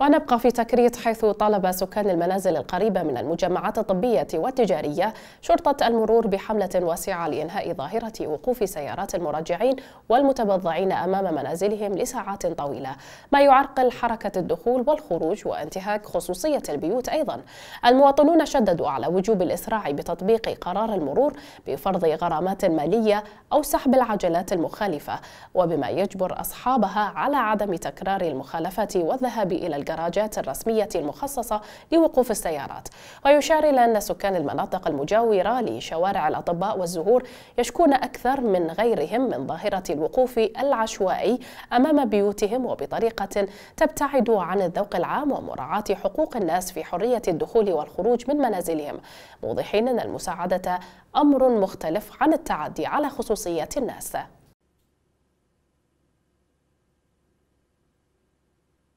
ونبقى في تكريت حيث طالب سكان المنازل القريبة من المجمعات الطبية والتجارية شرطة المرور بحملة واسعة لإنهاء ظاهرة وقوف سيارات المراجعين والمتبضعين أمام منازلهم لساعات طويلة ما يعرقل حركة الدخول والخروج وانتهاك خصوصية البيوت أيضا المواطنون شددوا على وجوب الإسراع بتطبيق قرار المرور بفرض غرامات مالية أو سحب العجلات المخالفة وبما يجبر أصحابها على عدم تكرار المخالفات والذهاب إلى الكراجات الرسمية المخصصة لوقوف السيارات ويشار إلى أن سكان المناطق المجاورة لشوارع الأطباء والزهور يشكون أكثر من غيرهم من ظاهرة الوقوف العشوائي أمام بيوتهم وبطريقة تبتعد عن الذوق العام ومراعاة حقوق الناس في حرية الدخول والخروج من منازلهم موضحين أن المساعدة أمر مختلف عن التعدي على خصوصية الناس